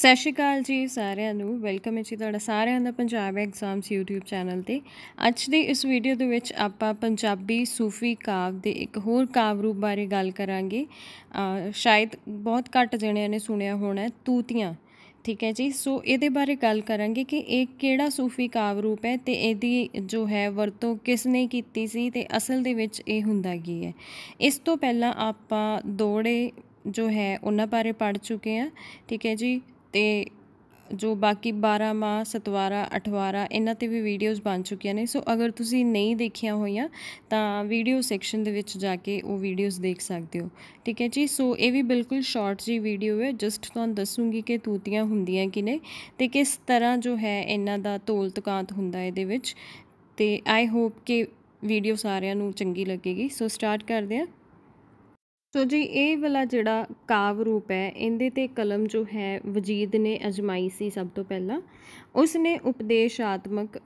ਸਤਿ ਸ਼੍ਰੀ ਅਕਾਲ ਜੀ ਸਾਰਿਆਂ ਨੂੰ ਵੈਲਕਮ ਹੈ ਜੀ ਤੁਹਾਡਾ ਸਾਰਿਆਂ ਦਾ ਪੰਜਾਬ ਐਗਜ਼ਾਮਸ YouTube ਚੈਨਲ ਤੇ ਅੱਜ ਦੇ ਇਸ ਵੀਡੀਓ ਦੇ ਵਿੱਚ ਆਪਾਂ ਪੰਜਾਬੀ ਸੂਫੀ ਕਾਵ ਦੇ ਇੱਕ ਹੋਰ ਕਾਵ ਰੂਪ ਬਾਰੇ ਗੱਲ ਕਰਾਂਗੇ ਸ਼ਾਇਦ ਬਹੁਤ ਘੱਟ ਜਣਿਆਂ ਨੇ ਸੁਣਿਆ ਹੋਣਾ ਤੂਤੀਆਂ ਠੀਕ ਹੈ ਜੀ ਸੋ ਇਹਦੇ ਬਾਰੇ ਗੱਲ ਕਰਾਂਗੇ ਕਿ ਇਹ ਕਿਹੜਾ ਸੂਫੀ ਕਾਵ ਰੂਪ ਹੈ ਤੇ ਇਹਦੀ ਜੋ ਹੈ ਵਰਤੋਂ ਕਿਸ ਨੇ ਕੀਤੀ ਸੀ ਤੇ ਅਸਲ ਦੇ ਵਿੱਚ ਇਹ ਹੁੰਦਾ ਕੀ ਹੈ ਇਸ ਤੋਂ ਪਹਿਲਾਂ ਆਪਾਂ ਦੋੜੇ ਜੋ ਹੈ ਉਹਨਾਂ ਬਾਰੇ ਪੜ ਚੁੱਕੇ ਆ ਠੀਕ ਹੈ ਜੀ ਤੇ ਜੋ ਬਾਕੀ 12 ਮਾ ਸਤਵਾਰਾ ਅਠਵਾਰਾ ਇਹਨਾਂ 'ਤੇ ਵੀ ਵੀਡੀਓਜ਼ ਬਣ ਚੁੱਕੀਆਂ ਨੇ ਸੋ ਅਗਰ ਤੁਸੀਂ ਨਹੀਂ ਦੇਖੀਆਂ ਹੋਈਆਂ ਤਾਂ ਵੀਡੀਓ ਸੈਕਸ਼ਨ ਦੇ ਵਿੱਚ ਜਾ ਕੇ ਉਹ ਵੀਡੀਓਜ਼ ਦੇਖ ਸਕਦੇ ਹੋ ਠੀਕ ਹੈ ਜੀ ਸੋ ਇਹ ਵੀ ਬਿਲਕੁਲ ਸ਼ਾਰਟ ਜੀ ਵੀਡੀਓ ਹੈ ਜਸਟ ਤੁਹਾਨੂੰ ਦੱਸੂਗੀ ਕਿ ਤੂਤੀਆਂ ਹੁੰਦੀਆਂ ਕਿ ਨਹੀਂ ਤੇ ਕਿਸ ਤਰ੍ਹਾਂ ਜੋ ਹੈ ਇਹਨਾਂ ਦਾ ਤੋਲ ਤਕਾਂਤ ਹੁੰਦਾ ਇਹਦੇ ਵਿੱਚ ਤੇ ਆਈ ਹੋਪ ਕਿ ਵੀਡੀਓ ਸਾਰਿਆਂ ਨੂੰ ਚੰਗੀ ਲੱਗੇਗੀ ਸੋ ਸਟਾਰਟ ਕਰਦੇ ਹਾਂ ਸੋ ਜੀ ਇਹ ਵਾਲਾ ਜਿਹੜਾ ਕਾਵ ਰੂਪ ਹੈ ਇਹਦੇ ਤੇ ਕਲਮ ਜੋ ਹੈ ਵਜੀਦ ਨੇ ਅਜਮਾਈ ਸੀ ਸਭ ਤੋਂ ਪਹਿਲਾਂ ਉਸ ਨੇ ਉਪਦੇਸ਼ਾਤਮਕ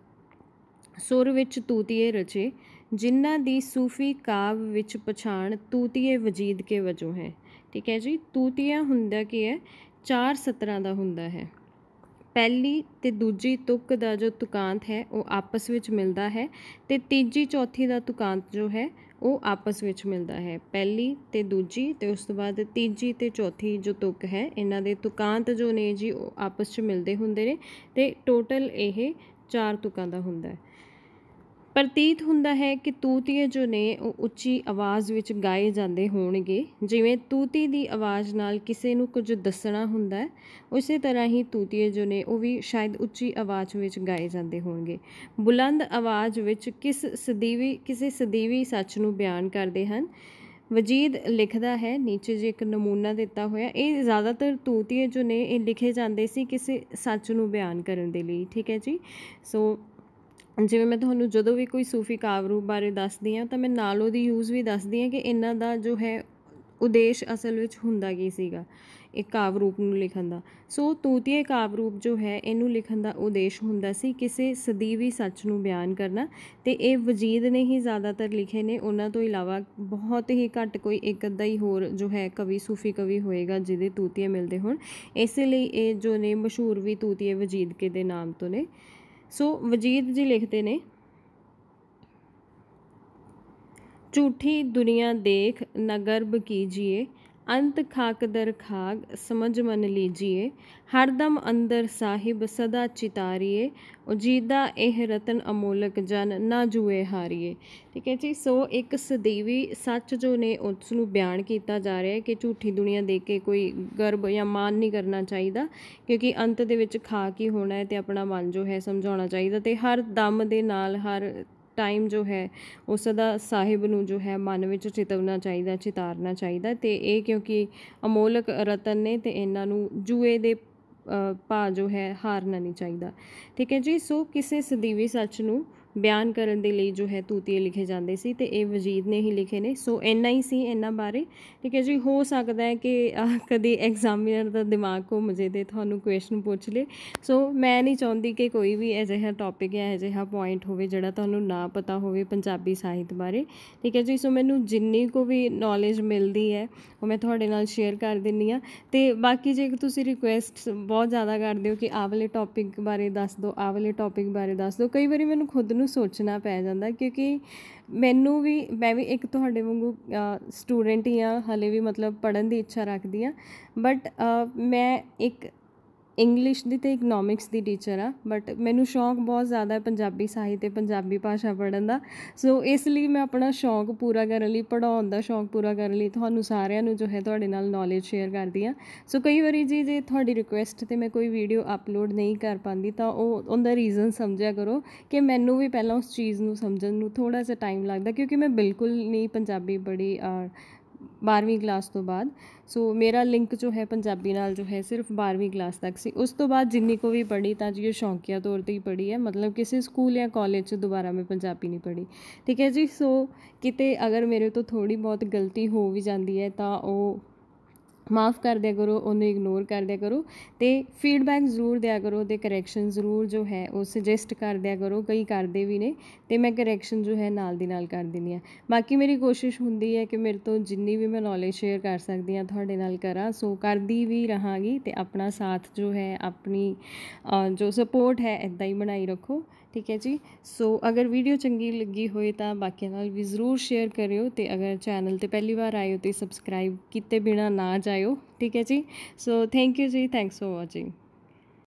ਸੁਰ ਵਿੱਚ ਤੂਤੀਏ ਰਚੇ ਜਿਨ੍ਹਾਂ ਦੀ ਸੂਫੀ ਕਾਵ ਵਿੱਚ ਪਛਾਣ ਤੂਤੀਏ ਵਜੀਦ ਕੇ ਵਜੋਂ ਹੈ ਠੀਕ ਹੈ ਜੀ ਤੂਤੀਆ ਹੁੰਦਾ ਕੀ ਹੈ ਚਾਰ ਸਤਰਾਂ ਦਾ ਹੁੰਦਾ ਹੈ ਪਹਿਲੀ ਤੇ ਦੂਜੀ ਤੁਕ ਦਾ ਜੋ ਤੁਕਾਂਤ ਹੈ ਉਹ ਆਪਸ ਵਿੱਚ ਮਿਲਦਾ ਹੈ ਤੇ ਤੀਜੀ ਚੌਥੀ ਦਾ ਤੁਕਾਂਤ ਜੋ ਹੈ ਉਹ ਆਪਸ ਵਿੱਚ ਮਿਲਦਾ ਹੈ ਪਹਿਲੀ ਤੇ ਦੂਜੀ ਤੇ ਉਸ ਤੋਂ ਬਾਅਦ ਤੀਜੀ ਤੇ ਚੌਥੀ ਜੋ ਤੁਕ ਹੈ ਇਹਨਾਂ ਦੇ ਤੁਕਾਂਤ ਜੋ ਨੇ ਜੀ ਉਹ ਆਪਸ ਵਿੱਚ ਮਿਲਦੇ ਹੁੰਦੇ ਨੇ ਤੇ ਟੋਟਲ ਇਹ ਚਾਰ ਤੁਕਾਂ ਦਾ ਹੁੰਦਾ ਹੈ ਪ੍ਰਤੀਤ ਹੁੰਦਾ ਹੈ ਕਿ ਤੂਤੀਏ ਜੋ ਨੇ ਉਹ ਉੱਚੀ ਆਵਾਜ਼ ਵਿੱਚ ਗਾਏ ਜਾਂਦੇ ਹੋਣਗੇ ਜਿਵੇਂ ਤੂਤੀ ਦੀ ਆਵਾਜ਼ ਨਾਲ ਕਿਸੇ ਨੂੰ ਕੁਝ ਦੱਸਣਾ ਹੁੰਦਾ ਹੈ ਉਸੇ ਤਰ੍ਹਾਂ ਹੀ ਤੂਤੀਏ ਜੋ ਨੇ ਉਹ ਵੀ ਸ਼ਾਇਦ ਉੱਚੀ ਆਵਾਜ਼ ਵਿੱਚ ਗਾਏ ਜਾਂਦੇ ਹੋਣਗੇ ਬੁਲੰਦ ਆਵਾਜ਼ ਵਿੱਚ ਕਿਸ ਸਦੀਵੀ ਕਿਸੇ ਸਦੀਵੀ ਸੱਚ ਨੂੰ ਬਿਆਨ ਕਰਦੇ ਹਨ ਵਜੀਦ ਲਿਖਦਾ ਹੈ ਨੀਚੇ ਜੇ ਇੱਕ ਨਮੂਨਾ ਦਿੱਤਾ ਹੋਇਆ ਇਹ ਜ਼ਿਆਦਾਤਰ ਤੂਤੀਏ ਜੋ ਨੇ ਇਹ ਲਿਖੇ ਜਾਂਦੇ ਸੀ ਕਿਸੇ ਸੱਚ ਨੂੰ ਬਿਆਨ ਕਰਨ ਦੇ ਲਈ ਠੀਕ ਹੈ ਜੀ ਸੋ ਜਿਵੇਂ ਮੈਂ ਤੁਹਾਨੂੰ ਜਦੋਂ ਵੀ ਕੋਈ ਸੂਫੀ ਕਾਵਰੂ ਬਾਰੇ ਦੱਸਦੀ ਆ ਤਾਂ ਮੈਂ ਨਾਲ ਉਹਦੀ ਯੂਜ਼ ਵੀ ਦੱਸਦੀ ਆ ਕਿ ਇਹਨਾਂ ਦਾ ਜੋ ਹੈ ਉਦੇਸ਼ ਅਸਲ ਵਿੱਚ ਹੁੰਦਾ ਕੀ ਸੀਗਾ ਇਹ ਕਾਵ ਰੂਪ ਨੂੰ ਲਿਖਣ ਦਾ ਸੋ ਤੂਤੀਏ ਕਾਵ ਰੂਪ ਜੋ ਹੈ ਇਹਨੂੰ ਲਿਖਣ ਦਾ ਉਦੇਸ਼ ਹੁੰਦਾ ਸੀ ਕਿਸੇ ਸਦੀਵੀ ਸੱਚ ਨੂੰ ਬਿਆਨ ਕਰਨਾ ਤੇ ਇਹ ਵਜੀਦ ਨੇ ਹੀ ਜ਼ਿਆਦਾਤਰ ਲਿਖੇ ਨੇ ਉਹਨਾਂ ਤੋਂ ਇਲਾਵਾ ਬਹੁਤ ਹੀ ਘੱਟ ਕੋਈ ਇੱਕ ਅੱਧਾ ਹੀ ਹੋਰ ਜੋ ਹੈ ਕਵੀ ਸੂਫੀ ਕਵੀ ਹੋਏਗਾ ਜਿਹਦੇ ਤੂਤੀਏ ਮਿਲਦੇ ਹੋਣ ਇਸੇ ਲਈ ਇਹ ਜੋ ਨੇ ਮਸ਼ਹੂਰ ਵੀ ਤੂਤੀਏ ਵਜੀਦ ਕੇ ਦੇ ਨਾਮ ਤੋਂ ਨੇ ਸੋ ਵਜੀਦ ਜੀ ਲਿਖਦੇ ਨੇ ਝੂਠੀ ਦੁਨੀਆ ਦੇਖ ਨਗਰਬ ਕੀਜੀਏ ਅੰਤ ਖਾਕ ਦਰ ਖਾਗ ਸਮਝ ਮਨ ਲੀਜੀਏ ਹਰਦਮ ਅੰਦਰ ਸਾਹਿਬ ਸਦਾ ਚਿਤਾਰੀਏ ਉਜੀਦਾ ਇਹ ਰਤਨ ਅਮੋਲਕ ਜਨ ਨਾ ਜੂਏ ਹਾਰੀਏ ਠੀਕ ਹੈ ਜੀ ਸੋ ਇੱਕ ਸਦੀਵੀ ਸੱਚ ਜੋ ਨੇ ਉਸ ਨੂੰ ਬਿਆਨ ਕੀਤਾ ਜਾ ਰਿਹਾ ਹੈ ਕਿ ਝੂਠੀ ਦੁਨੀਆ ਦੇ ਕੇ ਕੋਈ ਗਰਬ ਜਾਂ ਮਾਨ ਨਹੀਂ ਕਰਨਾ ਚਾਹੀਦਾ ਕਿਉਂਕਿ ਅੰਤ ਦੇ ਵਿੱਚ ਖਾਕ ਹੀ ਹੋਣਾ ਹੈ ਤੇ ਆਪਣਾ ਮਨ ਜੋ ਹੈ ਸਮਝਾਉਣਾ ਚਾਹੀਦਾ ਤੇ ਹਰ ਦਮ ਦੇ ਨਾਲ ਹਰ ਟਾਈਮ ਜੋ ਹੈ ਉਸ ਦਾ ਸਾਹਿਬ ਨੂੰ ਜੋ ਹੈ ਮਨ ਵਿੱਚ ਚਿਤਵਣਾ ਚਾਹੀਦਾ ਚਿਤਾਰਨਾ ਚਾਹੀਦਾ ਤੇ ਇਹ ਕਿਉਂਕਿ ਅਮੋਲਕ ਰਤਨ ਨੇ ਤੇ ਇਹਨਾਂ ਨੂੰ ਜੂਏ ਦੇ ਭਾ ਜੋ ਹੈ ਹਾਰਨਾ ਨਹੀਂ ਚਾਹੀਦਾ ਠੀਕ ਹੈ ਜੀ ਸੋ ਕਿਸੇ ਸਦੀਵੀ ਸੱਚ ਨੂੰ ਬਿਆਨ ਕਰਨ ਦੇ ਲਈ ਜੋ ਹੈ ਤੂਤੀਏ ਲਿਖੇ ਜਾਂਦੇ ਸੀ ਤੇ ਇਹ ਵਜੀਦ ਨੇ ਹੀ ਲਿਖੇ ਨੇ ਸੋ ਇੰਨਾ ਹੀ ਸੀ ਇਹਨਾਂ ਬਾਰੇ ਠੀਕ ਹੈ ਜੀ ਹੋ ਸਕਦਾ ਹੈ ਕਿ ਕਦੇ ਐਗਜ਼ਾਮੀਨਰ ਦਾ ਦਿਮਾਗ ਕੋ ਮਜੇ ਦੇ ਤੁਹਾਨੂੰ ਕੁਐਸਚਨ ਪੁੱਛ ਲੇ ਸੋ ਮੈਂ ਨਹੀਂ ਚਾਹੁੰਦੀ ਕਿ ਕੋਈ ਵੀ ਅਜਿਹਾ ਟੌਪਿਕ ਹੈ ਅਜਿਹਾ ਪੁਆਇੰਟ ਹੋਵੇ ਜਿਹੜਾ ਤੁਹਾਨੂੰ ਨਾ ਪਤਾ ਹੋਵੇ ਪੰਜਾਬੀ ਸਾਹਿਤ ਬਾਰੇ ਠੀਕ ਹੈ ਜੀ ਸੋ ਮੈਨੂੰ ਜਿੰਨੀ ਕੋ ਵੀ ਨੌਲੇਜ ਮਿਲਦੀ ਹੈ ਉਹ ਮੈਂ ਤੁਹਾਡੇ ਨਾਲ ਸ਼ੇਅਰ ਕਰ ਦਿੰਨੀ ਆ ਤੇ ਬਾਕੀ ਜੇ ਤੁਸੀਂ ਰਿਕੁਐਸਟ ਬਹੁਤ ਜ਼ਿਆਦਾ ਕਰਦੇ ਹੋ ਕਿ ਆਹ ਵਾਲੇ ਟੌਪਿਕ ਬਾਰੇ ਦੱਸ ਦਿਓ ਆਹ ਵਾਲੇ ਟੌਪਿਕ ਬਾਰੇ ਦੱਸ ਦਿਓ ਕਈ ਵਾਰੀ ਮੈਨੂੰ ਖੁਦ ਨੂੰ ਨੂੰ ਸੋਚਣਾ ਪੈ ਜਾਂਦਾ ਕਿਉਂਕਿ ਮੈਨੂੰ ਵੀ ਮੈਂ ਵੀ ਇੱਕ ਤੁਹਾਡੇ ਵਾਂਗੂ ਸਟੂਡੈਂਟ ਹੀ ਆ ਹਲੇ ਵੀ ਮਤਲਬ ਪੜਨ ਦੀ ਇੱਛਾ ਰੱਖਦੀ ਆ ਬਟ ਮੈਂ ਇੱਕ ਇੰਗਲਿਸ਼ ਦੀ ਤੇ ਇਕਨੋਮਿਕਸ ਦੀ ਟੀਚਰ ਆ ਬਟ ਮੈਨੂੰ ਸ਼ੌਂਕ ਬਹੁਤ ਜ਼ਿਆਦਾ ਪੰਜਾਬੀ ਸਾਹਿਤ ਤੇ ਪੰਜਾਬੀ ਭਾਸ਼ਾ ਪੜ੍ਹਨ ਦਾ ਸੋ ਇਸ ਲਈ ਮੈਂ ਆਪਣਾ ਸ਼ੌਂਕ ਪੂਰਾ ਕਰਨ ਲਈ ਪੜ੍ਹਾਉਣ ਦਾ ਸ਼ੌਂਕ ਪੂਰਾ ਕਰਨ ਲਈ ਤੁਹਾਨੂੰ ਸਾਰਿਆਂ ਨੂੰ ਜੋ ਹੈ ਤੁਹਾਡੇ ਨਾਲ ਨੌਲੇਜ ਸ਼ੇਅਰ ਕਰਦੀ ਆ ਸੋ ਕਈ ਵਾਰੀ ਜੀ ਜੇ ਤੁਹਾਡੀ ਰਿਕੁਐਸਟ 'ਤੇ ਮੈਂ ਕੋਈ ਵੀਡੀਓ ਅਪਲੋਡ ਨਹੀਂ ਕਰ ਪਾਉਂਦੀ ਤਾਂ ਉਹ ਉਹਦਾ ਰੀਜ਼ਨ ਸਮਝਿਆ ਕਰੋ ਕਿ ਮੈਨੂੰ ਵੀ ਪਹਿਲਾਂ ਉਸ ਚੀਜ਼ ਨੂੰ ਸਮਝਣ ਨੂੰ ਥੋੜਾ ਜਿਹਾ ਟਾਈਮ ਲੱਗਦਾ ਕਿਉਂਕਿ ਮੈਂ ਬਿਲਕੁਲ ਨਹੀਂ ਪੰਜਾਬੀ ਬੜੀ 12ਵੀਂ ਕਲਾਸ ਤੋਂ ਬਾਅਦ ਸੋ ਮੇਰਾ ਲਿੰਕ ਜੋ ਹੈ ਪੰਜਾਬੀ ਨਾਲ ਜੋ ਹੈ ਸਿਰਫ 12ਵੀਂ ਕਲਾਸ ਤੱਕ ਸੀ ਉਸ ਤੋਂ ਬਾਅਦ ਜਿੰਨੀ ਕੋ ਵੀ ਪੜ੍ਹੀ ਤਾਂ ਜੀ ਇਹ ਸ਼ੌਂਕੀਆ ਤੌਰ ਤੇ ਹੀ ਪੜ੍ਹੀ ਹੈ ਮਤਲਬ ਕਿਸੇ ਸਕੂਲ ਜਾਂ ਕਾਲਜ 'ਚ ਦੁਬਾਰਾ ਮੈਂ ਪੰਜਾਬੀ ਨਹੀਂ ਪੜ੍ਹੀ ਠੀਕ ਹੈ ਜੀ ਸੋ ਕਿਤੇ ਅਗਰ ਮੇਰੇ ਤੋਂ ਥੋੜੀ ਬਹੁਤ ਗਲਤੀ ਹੋ ਵੀ ਜਾਂਦੀ ਹੈ ਤਾਂ ਉਹ ਮਾਫ ਕਰ ਦਿਆ ਕਰੋ ਉਹਨੂੰ ਇਗਨੋਰ ਕਰ ਦਿਆ ਕਰੋ ਤੇ ਫੀਡਬੈਕ ਜ਼ਰੂਰ ਦਿਆ ਕਰੋ ਤੇ ਕਰੈਕਸ਼ਨ ਜ਼ਰੂਰ ਜੋ ਹੈ ਉਹ ਸੁਜੈਸਟ ਕਰ ਦਿਆ ਕਰੋ ਕਈ ਕਰਦੇ ਵੀ ਨੇ ਤੇ ਮੈਂ ਕਰੈਕਸ਼ਨ ਜੋ ਹੈ ਨਾਲ ਦੀ ਨਾਲ ਕਰ ਦਿੰਦੀ ਆ ਬਾਕੀ ਮੇਰੀ ਕੋਸ਼ਿਸ਼ ਹੁੰਦੀ ਹੈ ਕਿ ਮੇਰੇ ਤੋਂ ਜਿੰਨੀ ਵੀ ਮੈਂ ਨੌਲੇਜ ਸ਼ੇਅਰ ਕਰ ਸਕਦੀ ਆ ਤੁਹਾਡੇ ਨਾਲ ਕਰਾਂ ਸੋ ਕਰਦੀ ਵੀ ਰਹਾਂਗੀ ਤੇ ਆਪਣਾ ਸਾਥ ਜੋ ਹੈ ਆਪਣੀ ਜੋ ਸਪੋਰਟ ਹੈ ਇਦਾਂ ਹੀ ਬਣਾਈ ਰੱਖੋ ਠੀਕ ਹੈ ਜੀ ਸੋ ਅਗਰ ਵੀਡੀਓ ਚੰਗੀ ਲੱਗੀ ਹੋਏ ਤਾਂ ਬਾਕੀਆਂ ਨਾਲ ਵੀ ਜ਼ਰੂਰ ਸ਼ੇਅਰ ਕਰਿਓ ਤੇ ਅਗਰ ਚੈਨਲ ਤੇ ਪਹਿਲੀ ਵਾਰ ਆਏ ਹੋ ਤੇ ਸਬਸਕ੍ਰਾਈਬ ਕੀਤੇ ਬਿਨਾ ਨਾ ਜਾਇਓ ਠੀਕ ਹੈ ਜੀ ਸੋ ਥੈਂਕ ਯੂ ਜੀ ਥੈਂਕਸ ਫॉर ਵਾਚਿੰਗ